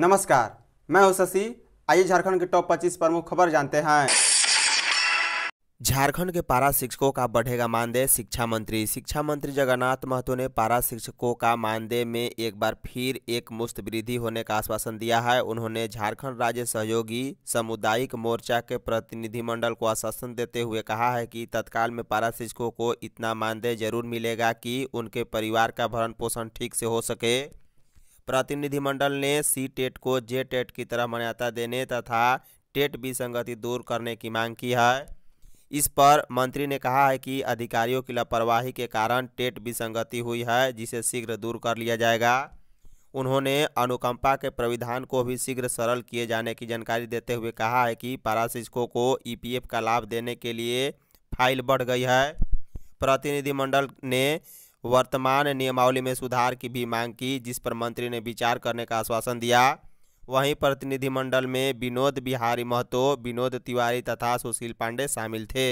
नमस्कार मैं हूं शशि आइए झारखंड के टॉप 25 प्रमुख खबर जानते हैं झारखंड के पारा शिक्षकों का बढ़ेगा मानदेय शिक्षा मंत्री शिक्षा मंत्री जगन्नाथ महतो ने पारा शिक्षकों का मानदेय में एक बार फिर एक मुश्त वृद्धि होने का आश्वासन दिया है उन्होंने झारखंड राज्य सहयोगी सामुदायिक मोर्चा के प्रतिनिधिमंडल को आश्वासन देते हुए कहा है कि तत्काल में पारा शिक्षकों को इतना मानदेय जरूर मिलेगा कि उनके परिवार का भरण पोषण ठीक से हो सके प्रतिनिधिमंडल ने सी टेट को जे टेट की तरह मान्यता देने तथा टेट विसंगति दूर करने की मांग की है इस पर मंत्री ने कहा है कि अधिकारियों की लापरवाही के कारण टेट विसंगति हुई है जिसे शीघ्र दूर कर लिया जाएगा उन्होंने अनुकंपा के प्रविधान को भी शीघ्र सरल किए जाने की जानकारी देते हुए कहा है कि शिक्षकों को ईपीएफ का लाभ देने के लिए फाइल बढ़ गई है प्रतिनिधिमंडल ने वर्तमान नियमावली में सुधार की भी मांग की जिस पर मंत्री ने विचार करने का आश्वासन दिया वहीं प्रतिनिधिमंडल में विनोद बिहारी महतो विनोद तिवारी तथा सुशील पांडे शामिल थे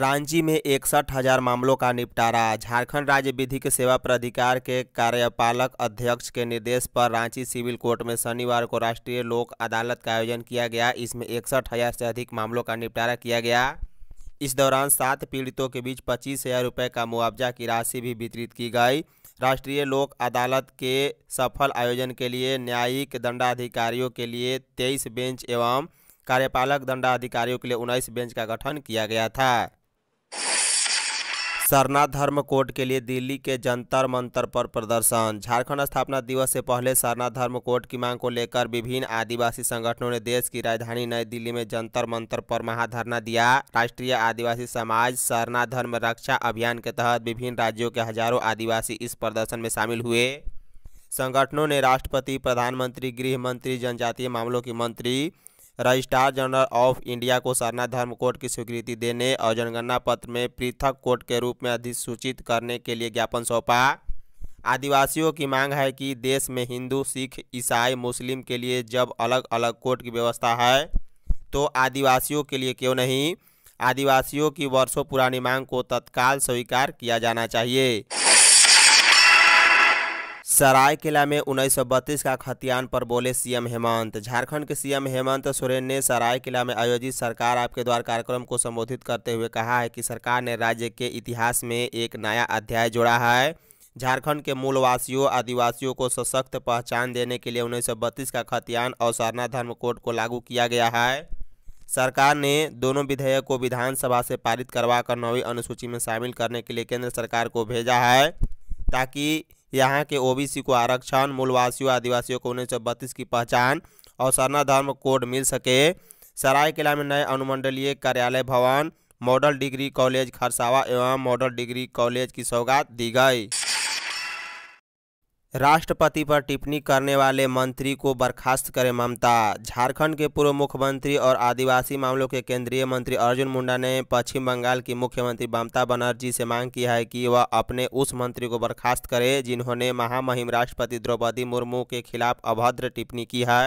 रांची में इकसठ हजार मामलों का निपटारा झारखंड राज्य विधिक सेवा प्राधिकार के कार्यपालक अध्यक्ष के निर्देश पर रांची सिविल कोर्ट में शनिवार को राष्ट्रीय लोक अदालत का आयोजन किया गया इसमें इकसठ हजार से अधिक मामलों का निपटारा किया गया इस दौरान सात पीड़ितों के बीच पच्चीस हज़ार रुपये का मुआवजा की राशि भी वितरित की गई राष्ट्रीय लोक अदालत के सफल आयोजन के लिए न्यायिक दंडाधिकारियों के लिए तेईस बेंच एवं कार्यपालक दंडाधिकारियों के लिए उन्नीस बेंच का गठन किया गया था सरना धर्म कोड के लिए दिल्ली के जंतर मंतर पर प्रदर्शन झारखंड स्थापना दिवस से पहले सरना धर्म कोड की मांग को लेकर विभिन्न आदिवासी संगठनों ने देश की राजधानी नई दिल्ली में जंतर मंतर पर महाधरना दिया राष्ट्रीय आदिवासी समाज सरना धर्म रक्षा अभियान के तहत विभिन्न राज्यों के हजारों आदिवासी इस प्रदर्शन में शामिल हुए संगठनों ने राष्ट्रपति प्रधानमंत्री गृह मंत्री जनजातीय मामलों की मंत्री रजिस्ट्रार जनरल ऑफ इंडिया को सरना धर्म कोड की स्वीकृति देने और जनगणना पत्र में पृथक कोड के रूप में अधिसूचित करने के लिए ज्ञापन सौंपा आदिवासियों की मांग है कि देश में हिंदू सिख ईसाई मुस्लिम के लिए जब अलग अलग कोर्ट की व्यवस्था है तो आदिवासियों के लिए क्यों नहीं आदिवासियों की वर्षों पुरानी मांग को तत्काल स्वीकार किया जाना चाहिए सरायकेला में उन्नीस का खतियान पर बोले सीएम हेमंत झारखंड के सीएम हेमंत सोरेन ने सरायकेला में आयोजित सरकार आपके द्वार कार्यक्रम को संबोधित करते हुए कहा है कि सरकार ने राज्य के इतिहास में एक नया अध्याय जोड़ा है झारखंड के मूलवासियों आदिवासियों को सशक्त पहचान देने के लिए उन्नीस का खतियान और सरना धर्म कोड को लागू किया गया है सरकार ने दोनों विधेयक को विधानसभा से पारित करवा कर नौवीं अनुसूची में शामिल करने के लिए केंद्र सरकार को भेजा है ताकि यहाँ के ओबीसी को आरक्षण मूलवासियों आदिवासियों को उन्नीस की पहचान और सरना धर्म कोड मिल सके सरायकला में नए अनुमंडलीय कार्यालय भवन मॉडल डिग्री कॉलेज खरसावा एवं मॉडल डिग्री कॉलेज की सौगात दी गई राष्ट्रपति पर टिप्पणी करने वाले मंत्री को बर्खास्त करें ममता झारखंड के पूर्व मुख्यमंत्री और आदिवासी मामलों के केंद्रीय मंत्री अर्जुन मुंडा ने पश्चिम बंगाल की मुख्यमंत्री ममता बनर्जी से मांग की है कि वह अपने उस मंत्री को बर्खास्त करे जिन्होंने महामहिम राष्ट्रपति द्रौपदी मुर्मू के खिलाफ अभद्र टिप्पणी की है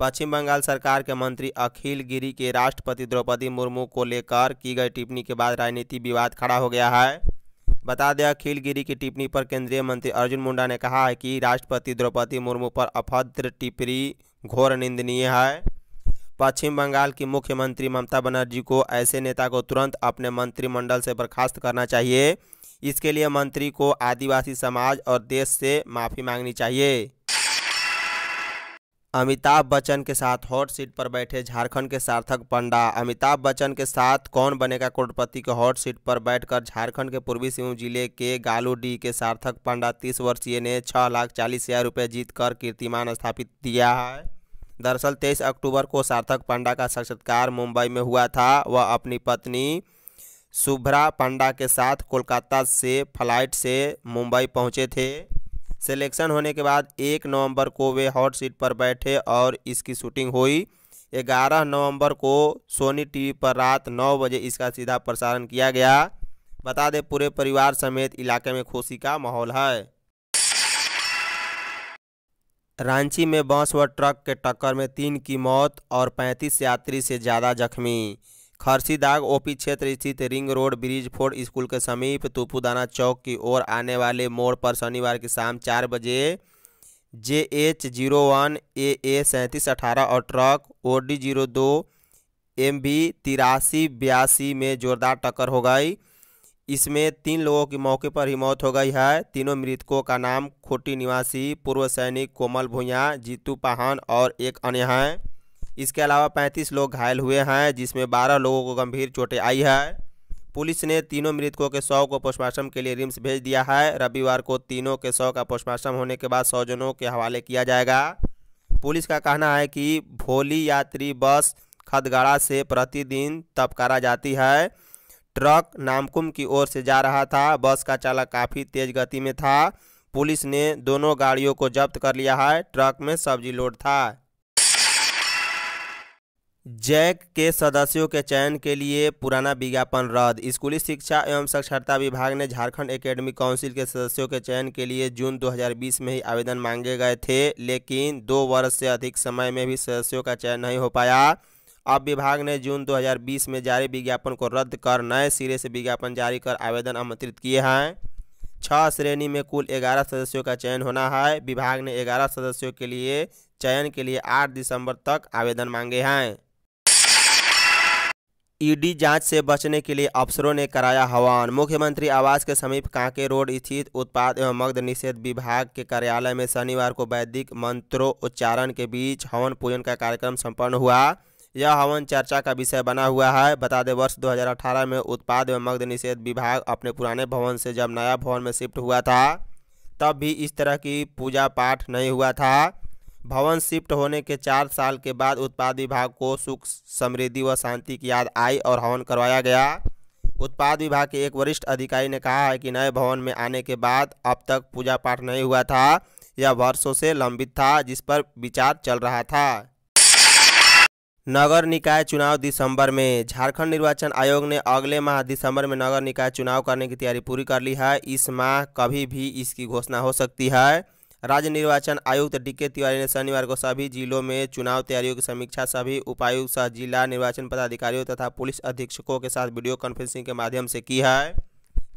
पश्चिम बंगाल सरकार के मंत्री अखिल गिरी के राष्ट्रपति द्रौपदी मुर्मू को लेकर की गई टिप्पणी के बाद राजनीति विवाद खड़ा हो गया है बता दें अखिलगिरी की टिप्पणी पर केंद्रीय मंत्री अर्जुन मुंडा ने कहा है कि राष्ट्रपति द्रौपदी मुर्मू पर अभद्र टिप्पणी घोर निंदनीय है पश्चिम बंगाल की मुख्यमंत्री ममता बनर्जी को ऐसे नेता को तुरंत अपने मंत्रिमंडल से बर्खास्त करना चाहिए इसके लिए मंत्री को आदिवासी समाज और देश से माफ़ी मांगनी चाहिए अमिताभ बच्चन के साथ हॉट सीट पर बैठे झारखंड के सार्थक पंडा अमिताभ बच्चन के साथ कौन बनेगा करोड़पति के हॉट सीट पर बैठकर झारखंड के पूर्वी सिंहभूम जिले के गालूडी के सार्थक पंडा तीस वर्षीय ने छः लाख चालीस हज़ार रुपये जीत कर कीर्तिमान स्थापित किया है दरअसल तेईस अक्टूबर को सार्थक पंडा का साक्षात्कार मुंबई में हुआ था वह अपनी पत्नी शुभ्रा पंडा के साथ कोलकाता से फ्लाइट से मुंबई पहुँचे थे सिलेक्शन होने के बाद एक नवंबर को वे हॉट सीट पर बैठे और इसकी शूटिंग हुई ग्यारह नवंबर को सोनी टीवी पर रात नौ बजे इसका सीधा प्रसारण किया गया बता दें पूरे परिवार समेत इलाके में खुशी का माहौल है रांची में बस व ट्रक के टक्कर में तीन की मौत और 35 यात्री से ज़्यादा जख्मी खरसीदाग ओपी क्षेत्र स्थित ring road Bridgeford school के समीप तुपुदाना चौक की ओर आने वाले मोड़ पर शनिवार की शाम चार बजे J H zero one A A सैंतीस अठारह और ट्रक ओ डी जीरो दो एम बी तिरासी बयासी में जोरदार टक्कर हो गई इसमें तीन लोगों की मौके पर ही मौत हो गई है तीनों मृतकों का नाम खोटी निवासी पूर्व सैनिक कोमल भुइया जीतू पाहन और एक अन्य हैं इसके अलावा पैंतीस लोग घायल हुए हैं जिसमें बारह लोगों को गंभीर चोटें आई है पुलिस ने तीनों मृतकों के शव को पोस्टमार्टम के लिए रिम्स भेज दिया है रविवार को तीनों के शव का पोस्टमार्टम होने के बाद सौजनों के हवाले किया जाएगा पुलिस का कहना है कि भोली यात्री बस खदगाड़ा से प्रतिदिन तपकारा जाती है ट्रक नामकुम की ओर से जा रहा था बस का चालक काफ़ी तेज़ गति में था पुलिस ने दोनों गाड़ियों को जब्त कर लिया है ट्रक में सब्जी लोड था जैक के सदस्यों के चयन के लिए पुराना विज्ञापन रद्द स्कूली शिक्षा एवं साक्षरता विभाग ने झारखंड एकेडमी काउंसिल के सदस्यों के चयन के लिए जून 2020 में ही आवेदन मांगे गए थे लेकिन दो वर्ष से अधिक समय में भी सदस्यों का चयन नहीं हो पाया अब विभाग ने जून 2020 में जारी विज्ञापन को रद्द कर नए सिरे से विज्ञापन जारी कर आवेदन आमंत्रित किए हैं छः श्रेणी में कुल ग्यारह सदस्यों का चयन होना है विभाग ने ग्यारह सदस्यों के लिए चयन के लिए आठ दिसंबर तक आवेदन मांगे हैं ईडी जांच से बचने के लिए अफसरों ने कराया हवान मुख्यमंत्री आवास के समीप कांके रोड स्थित उत्पाद एवं मग्ध निषेध विभाग के कार्यालय में शनिवार को वैदिक उच्चारण के बीच हवन पूजन का कार्यक्रम संपन्न हुआ यह हवन चर्चा का विषय बना हुआ है बता दें वर्ष 2018 में उत्पाद एवं मग्ध निषेध विभाग अपने पुराने भवन से जब नया भवन में शिफ्ट हुआ था तब भी इस तरह की पूजा पाठ नहीं हुआ था भवन शिफ्ट होने के चार साल के बाद उत्पाद विभाग को सुख समृद्धि व शांति की याद आई और हवन करवाया गया उत्पाद विभाग के एक वरिष्ठ अधिकारी ने कहा है कि नए भवन में आने के बाद अब तक पूजा पाठ नहीं हुआ था यह वर्षों से लंबित था जिस पर विचार चल रहा था नगर निकाय चुनाव दिसंबर में झारखंड निर्वाचन आयोग ने अगले माह दिसंबर में नगर निकाय चुनाव करने की तैयारी पूरी कर ली है इस माह कभी भी इसकी घोषणा हो सकती है राज्य निर्वाचन आयुक्त डीके तिवारी ने शनिवार को सभी जिलों में चुनाव तैयारियों की समीक्षा सभी उपायुक्त सह जिला निर्वाचन पदाधिकारियों तथा पुलिस अधीक्षकों के साथ वीडियो कॉन्फ्रेंसिंग के माध्यम से की है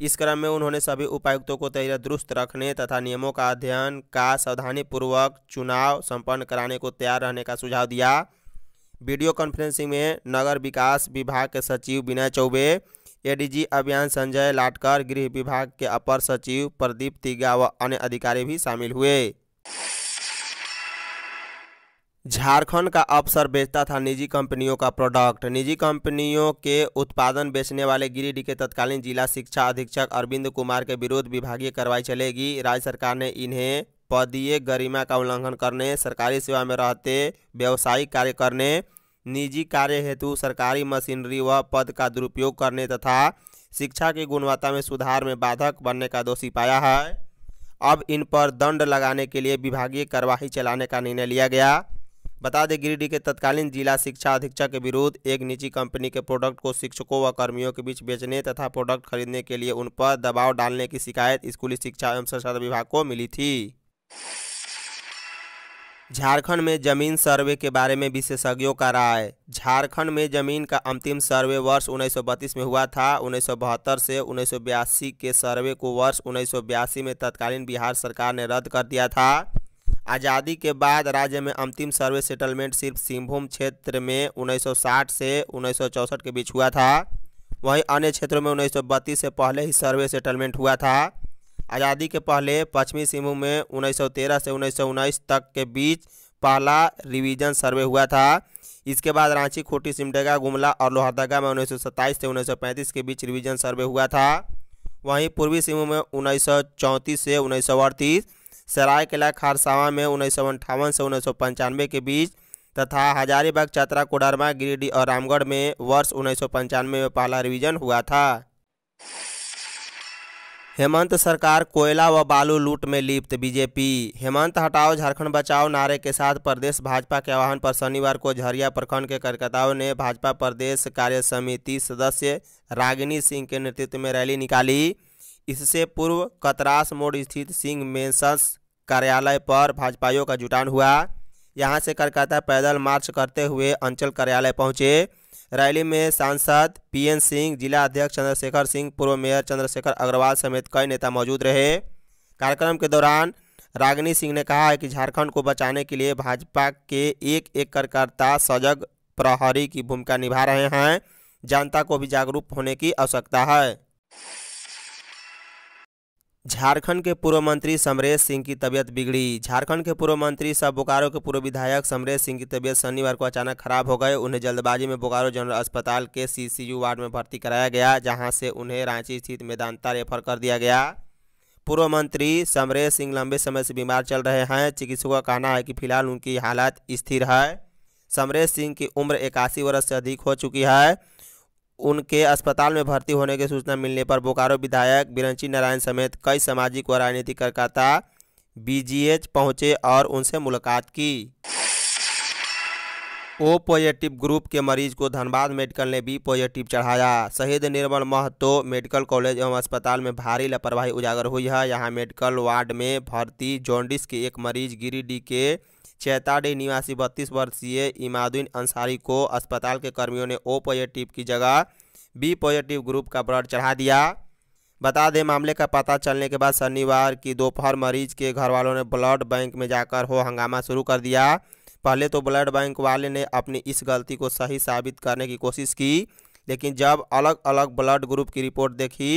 इस क्रम में उन्होंने सभी उपायुक्तों को तैयार दुरुस्त रखने तथा नियमों का अध्ययन का सावधानीपूर्वक चुनाव संपन्न कराने को तैयार रहने का सुझाव दिया वीडियो कॉन्फ्रेंसिंग में नगर विकास विभाग के सचिव विनय चौबे एडीजी अभियान संजय लाटकर गृह विभाग के अपर सचिव प्रदीप तिगा व अन्य अधिकारी भी शामिल हुए झारखंड का अफसर बेचता था निजी कंपनियों का प्रोडक्ट निजी कंपनियों के उत्पादन बेचने वाले गिरिडीह के तत्कालीन जिला शिक्षा अधीक्षक अरविंद कुमार के विरुद्ध विभागीय कार्रवाई चलेगी राज्य सरकार ने इन्हें पदीय गरिमा का उल्लंघन करने सरकारी सेवा में रहते व्यवसायिक कार्य करने निजी कार्य हेतु सरकारी मशीनरी व पद का दुरुपयोग करने तथा शिक्षा की गुणवत्ता में सुधार में बाधक बनने का दोषी पाया है अब इन पर दंड लगाने के लिए विभागीय कार्यवाही चलाने का निर्णय लिया गया बता दें गिरिडीह के तत्कालीन जिला शिक्षा अधीक्षक के विरुद्ध एक निजी कंपनी के प्रोडक्ट को शिक्षकों व कर्मियों के बीच बेचने तथा प्रोडक्ट खरीदने के लिए उन पर दबाव डालने की शिकायत स्कूली शिक्षा एवं संस्कार विभाग को मिली थी झारखंड में जमीन सर्वे के बारे में विशेषज्ञों का राय झारखंड में जमीन का अंतिम सर्वे वर्ष उन्नीस में हुआ था उन्नीस से उन्नीस के सर्वे को वर्ष उन्नीस में तत्कालीन बिहार सरकार ने रद्द कर दिया था आज़ादी के बाद राज्य में अंतिम सर्वे सेटलमेंट सिर्फ सिंहभूम क्षेत्र में 1960 से उन्नीस के बीच हुआ था वहीं अन्य क्षेत्रों में 1932 से पहले ही सर्वे सेटलमेंट हुआ था आज़ादी के पहले पश्चिमी सिंहभूम में 1913 से उन्नीस तक के बीच पहला रिवीजन सर्वे हुआ था इसके बाद रांची खोटी सिमडेगा गुमला और लोहरदगा में उन्नीस से उन्नीस के बीच रिवीजन सर्वे हुआ था वहीं पूर्वी सिंहभूम में उन्नीस से उन्नीस सरायकला खारसावा में उन्नीस से उन्नीस के बीच तथा हजारीबाग चतरा कोडरमा गिरिडीह और रामगढ़ में वर्ष उन्नीस में पहला रिवीजन हुआ था हेमंत सरकार कोयला व बालू लूट में लिप्त बीजेपी हेमंत हटाओ झारखंड बचाओ नारे के साथ प्रदेश भाजपा के आह्वान पर शनिवार को झरिया प्रखंड के कार्यकर्ताओं ने भाजपा प्रदेश कार्य समिति सदस्य रागिनी सिंह के नेतृत्व में रैली निकाली इससे पूर्व कतरास मोड़ स्थित सिंह मेन्सस कार्यालय पर भाजपाइयों का जुटान हुआ यहाँ से कार्यकर्ता पैदल मार्च करते हुए अंचल कार्यालय पहुँचे रैली में सांसद पीएन सिंह जिला अध्यक्ष चंद्रशेखर सिंह पूर्व मेयर चंद्रशेखर अग्रवाल समेत कई नेता मौजूद रहे कार्यक्रम के दौरान रागिनी सिंह ने कहा है कि झारखंड को बचाने के लिए भाजपा के एक एक कार्यकर्ता सजग प्रहरी की भूमिका निभा रहे हैं जनता को भी जागरूक होने की आवश्यकता है झारखंड के पूर्व मंत्री समरेश सिंह की तबीयत बिगड़ी झारखंड के पूर्व मंत्री सब बोकारो के पूर्व विधायक समरेश सिंह की तबीयत शनिवार को अचानक खराब हो गए उन्हें जल्दबाजी में बोकारो जनरल अस्पताल के सीसीयू वार्ड में भर्ती कराया गया जहां से उन्हें रांची स्थित मेदांता रेफर कर दिया गया पूर्व मंत्री समरेश सिंह लंबे समय से बीमार चल रहे हैं चिकित्सकों का कहना है कि फिलहाल उनकी हालत स्थिर है समरेश सिंह की उम्र इक्यासी वर्ष से अधिक हो चुकी है उनके अस्पताल में भर्ती होने की सूचना मिलने पर बोकारो विधायक बिरंची नारायण समेत कई सामाजिक व राजनीतिक कार्यकर्ता बीजीएच पहुंचे और उनसे मुलाकात की ओ पॉजिटिव ग्रुप के मरीज को धनबाद मेडिकल ने बी पॉजिटिव चढ़ाया शहीद निर्मल महतो मेडिकल कॉलेज एवं अस्पताल में भारी लापरवाही उजागर हुई है यहां मेडिकल वार्ड में भर्ती जॉन्डिस के एक मरीज गिरिडीह के चैताडी निवासी बत्तीस वर्षीय इमादुद्दीन अंसारी को अस्पताल के कर्मियों ने ओ पॉजिटिव की जगह बी पॉजिटिव ग्रुप का ब्लड चढ़ा दिया बता दें मामले का पता चलने के बाद शनिवार की दोपहर मरीज के घर वालों ने ब्लड बैंक में जाकर हो हंगामा शुरू कर दिया पहले तो ब्लड बैंक वाले ने अपनी इस गलती को सही साबित करने की कोशिश की लेकिन जब अलग अलग ब्लड ग्रुप की रिपोर्ट देखी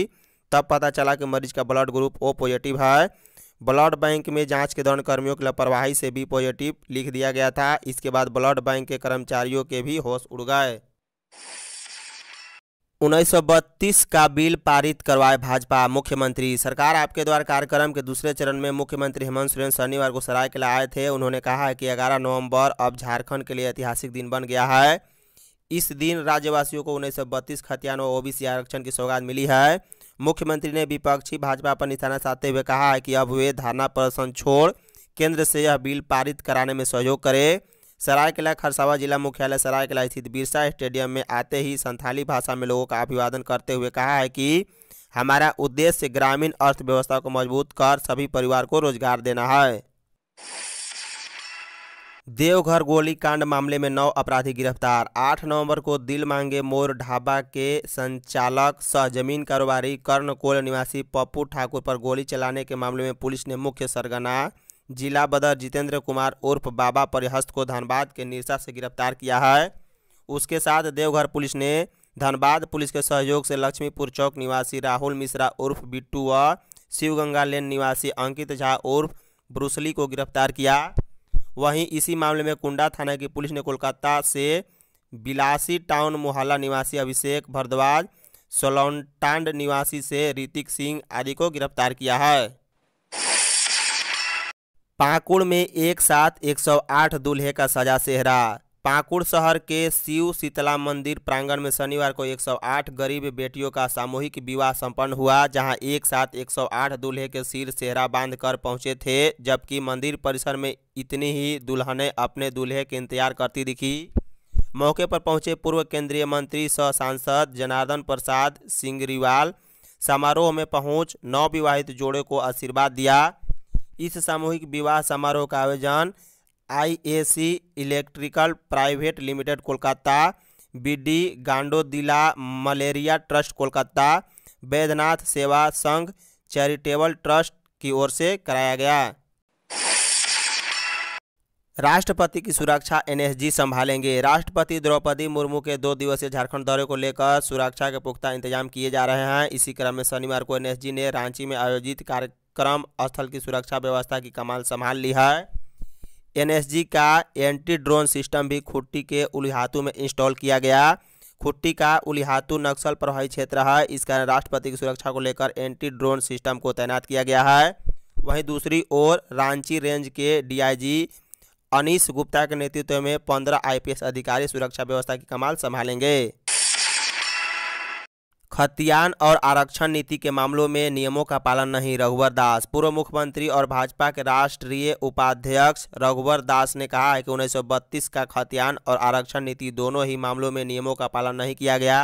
तब पता चला कि मरीज का ब्लड ग्रुप ओ पॉजिटिव है ब्लड बैंक में जांच के दौरान कर्मियों की लापरवाही से बी पॉजिटिव लिख दिया गया था इसके बाद ब्लड बैंक के कर्मचारियों के भी होश उड़ गए उन्नीस का बिल पारित करवाए भाजपा मुख्यमंत्री सरकार आपके द्वारा कार्यक्रम के दूसरे चरण में मुख्यमंत्री हेमंत सोरेन शनिवार को सराय के लिए आए थे उन्होंने कहा है कि 11 नवंबर अब झारखंड के लिए ऐतिहासिक दिन बन गया है इस दिन राज्यवासियों को उन्नीस सौ बत्तीस खतियान और ओबीसी आरक्षण की सौगात मिली है मुख्यमंत्री ने विपक्षी भाजपा पर निशाना साधते हुए कहा है कि अब वे धरना प्रदर्शन छोड़ केंद्र से यह बिल पारित कराने में सहयोग करें सरायकला खरसावा जिला मुख्यालय सरायकला स्थित बिरसा स्टेडियम में आते ही संथाली भाषा में लोगों का अभिवादन करते हुए कहा है कि हमारा उद्देश्य ग्रामीण अर्थव्यवस्था को मजबूत कर सभी परिवार को रोजगार देना है देवघर गोली कांड मामले में नौ अपराधी गिरफ्तार आठ नवंबर को दिल मांगे मोर ढाबा के संचालक सह जमीन कारोबारी कर्णकोल निवासी पप्पू ठाकुर पर गोली चलाने के मामले में पुलिस ने मुख्य सरगना जिला बदर जितेंद्र कुमार उर्फ बाबा परिहस्त को धनबाद के निरसा से गिरफ्तार किया है उसके साथ देवघर पुलिस ने धनबाद पुलिस के सहयोग से लक्ष्मीपुर चौक निवासी राहुल मिश्रा उर्फ बिट्टू व शिवगंगा लेन निवासी अंकित झा उर्फ ब्रूसली को गिरफ्तार किया वहीं इसी मामले में कुंडा थाना की पुलिस ने कोलकाता से बिलासी टाउन मोहल्ला निवासी अभिषेक भरद्वाज सोलौनटांड निवासी से ऋतिक सिंह आदि को गिरफ्तार किया है पाकुड़ में एक साथ 108 दूल्हे का सजा सेहरा पाकुड़ शहर के शिव शीतला मंदिर प्रांगण में शनिवार को 108 गरीब बेटियों का सामूहिक विवाह संपन्न हुआ जहां एक साथ 108 दूल्हे के सिर सेहरा बांध कर पहुंचे थे जबकि मंदिर परिसर में इतनी ही दुल्हने अपने दूल्हे के इंतजार करती दिखी मौके पर पहुंचे पूर्व केंद्रीय मंत्री सह सांसद जनार्दन प्रसाद सिंगरीवाल समारोह में पहुंच नौ विवाहित जोड़े को आशीर्वाद दिया इस सामूहिक विवाह समारोह का आयोजन IAC electrical private limited Kolkata BD D गांडोदिला malaria trust Kolkata Vaidyanath Seva Sangh charitable trust की ओर से कराया गया राष्ट्रपति की सुरक्षा एनएसजी संभालेंगे राष्ट्रपति द्रौपदी मुर्मू के दो दिवसीय झारखंड दौरे को लेकर सुरक्षा के पुख्ता इंतजाम किए जा रहे हैं इसी क्रम में शनिवार को एनएसजी ने रांची में आयोजित कार्य क्रम स्थल की सुरक्षा व्यवस्था की कमाल संभाल ली है एनएसजी का एंटी ड्रोन सिस्टम भी खुट्टी के उलिहातू में इंस्टॉल किया गया खुट्टी का उलिहातू नक्सल प्रभावित क्षेत्र है इस कारण राष्ट्रपति की सुरक्षा को लेकर एंटी ड्रोन सिस्टम को तैनात किया गया है वहीं दूसरी ओर रांची रेंज के डीआईजी अनिश गुप्ता के नेतृत्व में पंद्रह आईपीएस अधिकारी सुरक्षा व्यवस्था की कमाल संभालेंगे खतियान और आरक्षण नीति के मामलों में नियमों का पालन नहीं रघुवर दास पूर्व मुख्यमंत्री और भाजपा के राष्ट्रीय उपाध्यक्ष रघुवर दास ने कहा है कि उन्नीस का खतियान और आरक्षण नीति दोनों ही मामलों में नियमों का पालन नहीं किया गया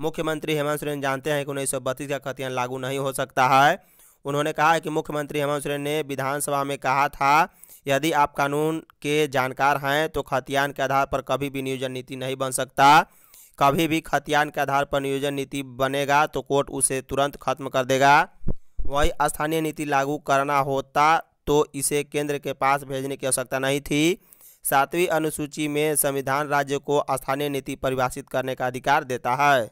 मुख्यमंत्री हेमंत सोरेन जानते हैं कि उन्नीस का खतियान लागू नहीं हो सकता है उन्होंने कहा है कि मुख्यमंत्री हेमंत सोरेन ने विधानसभा में कहा था यदि आप कानून के जानकार हैं तो खतियान के आधार पर कभी भी नियोजन नीति नहीं बन सकता कभी भी खतियान के आधार पर नियोजन नीति बनेगा तो कोर्ट उसे तुरंत खत्म कर देगा वही स्थानीय नीति लागू करना होता तो इसे केंद्र के पास भेजने की आवश्यकता नहीं थी सातवीं अनुसूची में संविधान राज्य को स्थानीय नीति परिभाषित करने का अधिकार देता है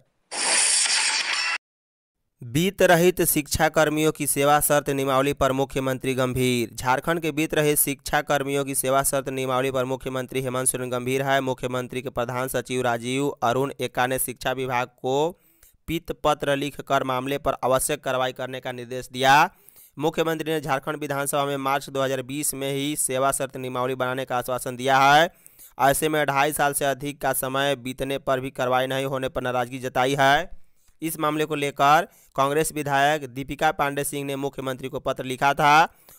बीत रहित शिक्षा कर्मियों की सेवा शर्त नियमावली पर मुख्यमंत्री गंभीर झारखंड के बीत रहित शिक्षा कर्मियों की सेवा शर्त नियमावली पर मुख्यमंत्री हेमंत सोरेन गंभीर है मुख्यमंत्री के प्रधान सचिव राजीव अरुण एका ने शिक्षा विभाग को पीत पत्र लिखकर मामले पर आवश्यक कार्रवाई करने का निर्देश दिया मुख्यमंत्री ने झारखंड विधानसभा में मार्च 2020 में ही सेवा शर्त नियमावली बनाने का आश्वासन दिया है ऐसे में ढाई साल से अधिक का समय बीतने पर भी कार्रवाई नहीं होने पर नाराजगी जताई है इस मामले को लेकर कांग्रेस विधायक दीपिका पांडे सिंह ने मुख्यमंत्री को पत्र लिखा था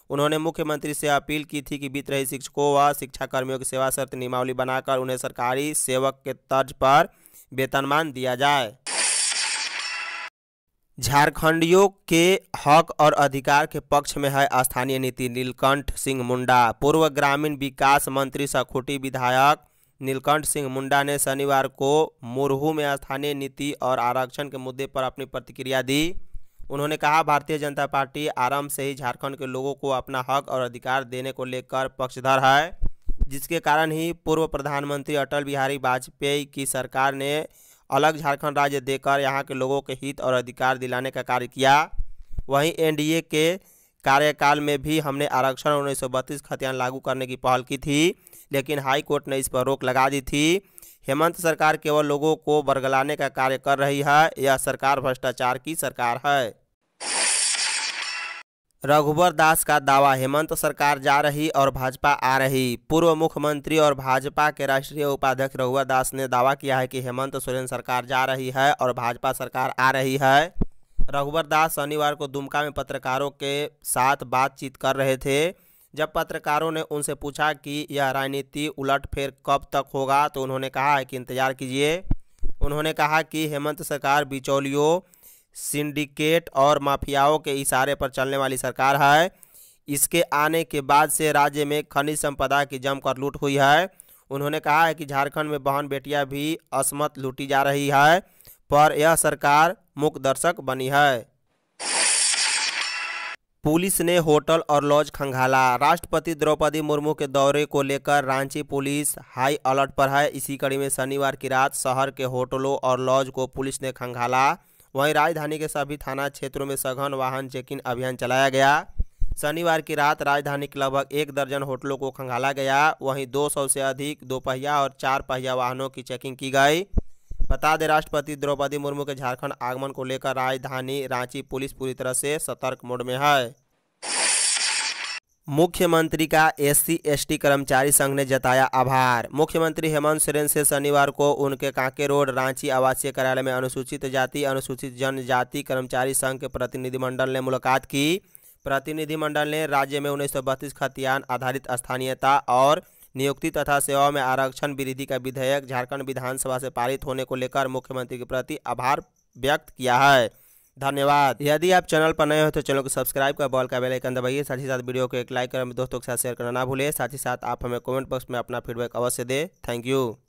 उन्होंने मुख्यमंत्री से अपील की थी कि बीत रही शिक्षकों व शिक्षा कर्मियों की सेवा शर्त नियमावली बनाकर उन्हें सरकारी सेवक के तर्ज पर वेतनमान दिया जाए झारखंडियों के हक और अधिकार के पक्ष में है स्थानीय नीति नीलकंठ सिंह मुंडा पूर्व ग्रामीण विकास मंत्री सखुटी विधायक नीलकंठ सिंह मुंडा ने शनिवार को मुरहू में स्थानीय नीति और आरक्षण के मुद्दे पर अपनी प्रतिक्रिया दी उन्होंने कहा भारतीय जनता पार्टी आरंभ से ही झारखंड के लोगों को अपना हक और अधिकार देने को लेकर पक्षधर है जिसके कारण ही पूर्व प्रधानमंत्री अटल बिहारी वाजपेयी की सरकार ने अलग झारखंड राज्य देकर यहाँ के लोगों के हित और अधिकार दिलाने का कार्य किया वहीं एनडीए के कार्यकाल में भी हमने आरक्षण उन्नीस सौ लागू करने की पहल की थी लेकिन हाई कोर्ट ने इस पर रोक लगा दी थी हेमंत सरकार केवल लोगों को बरगलाने का कार्य कर रही है यह सरकार भ्रष्टाचार की सरकार है रघुवर दास का दावा हेमंत सरकार जा रही और भाजपा आ रही पूर्व मुख्यमंत्री और भाजपा के राष्ट्रीय उपाध्यक्ष रघुवर दास ने दावा किया है कि हेमंत सोरेन सरकार जा रही है और भाजपा सरकार आ रही है रघुवर दास शनिवार को दुमका में पत्रकारों के साथ बातचीत कर रहे थे जब पत्रकारों ने उनसे पूछा कि यह राजनीति उलटफेर कब तक होगा तो उन्होंने कहा है कि इंतजार कीजिए उन्होंने कहा कि हेमंत सरकार बिचौलियों सिंडिकेट और माफियाओं के इशारे पर चलने वाली सरकार है इसके आने के बाद से राज्य में खनिज संपदा की जमकर लूट हुई है उन्होंने कहा है कि झारखंड में बहन बेटियां भी असमत लूटी जा रही है पर यह सरकार मुख दर्शक बनी है पुलिस ने होटल और लॉज खंगाला राष्ट्रपति द्रौपदी मुर्मू के दौरे को लेकर रांची पुलिस हाई अलर्ट पर है इसी कड़ी में शनिवार की रात शहर के होटलों और लॉज को पुलिस ने खंगाला वहीं राजधानी के सभी थाना क्षेत्रों में सघन वाहन चेकिंग अभियान चलाया गया शनिवार की रात राजधानी के लगभग एक दर्जन होटलों को खंगाला गया वहीं 200 से अधिक दोपहिया और चार पहिया वाहनों की चेकिंग की गई बता दें राष्ट्रपति द्रौपदी मुर्मू के झारखंड आगमन को लेकर राजधानी रांची पुलिस पूरी तरह से सतर्क मोड में है मुख्यमंत्री का एससी एसटी कर्मचारी संघ ने जताया आभार मुख्यमंत्री हेमंत सोरेन से शनिवार को उनके कांके रोड रांची आवासीय कार्यालय में अनुसूचित जाति अनुसूचित जनजाति कर्मचारी संघ के प्रतिनिधिमंडल ने मुलाकात की प्रतिनिधिमंडल ने राज्य में उन्नीस खतियान आधारित स्थानीयता और नियुक्ति तथा सेवाओं में आरक्षण वृद्धि का विधेयक झारखंड विधानसभा से पारित होने को लेकर मुख्यमंत्री के प्रति आभार व्यक्त किया है धन्यवाद यदि आप चैनल पर नए हो तो चैनल को सब्सक्राइब कर बॉल का बेलाइकन दबाइए साथ ही साथ वीडियो को एक लाइक करें दोस्तों के साथ शेयर करना ना भूलें साथ ही साथ आप हमें कमेंट बॉक्स में अपना फीडबैक अवश्य दें थैंक यू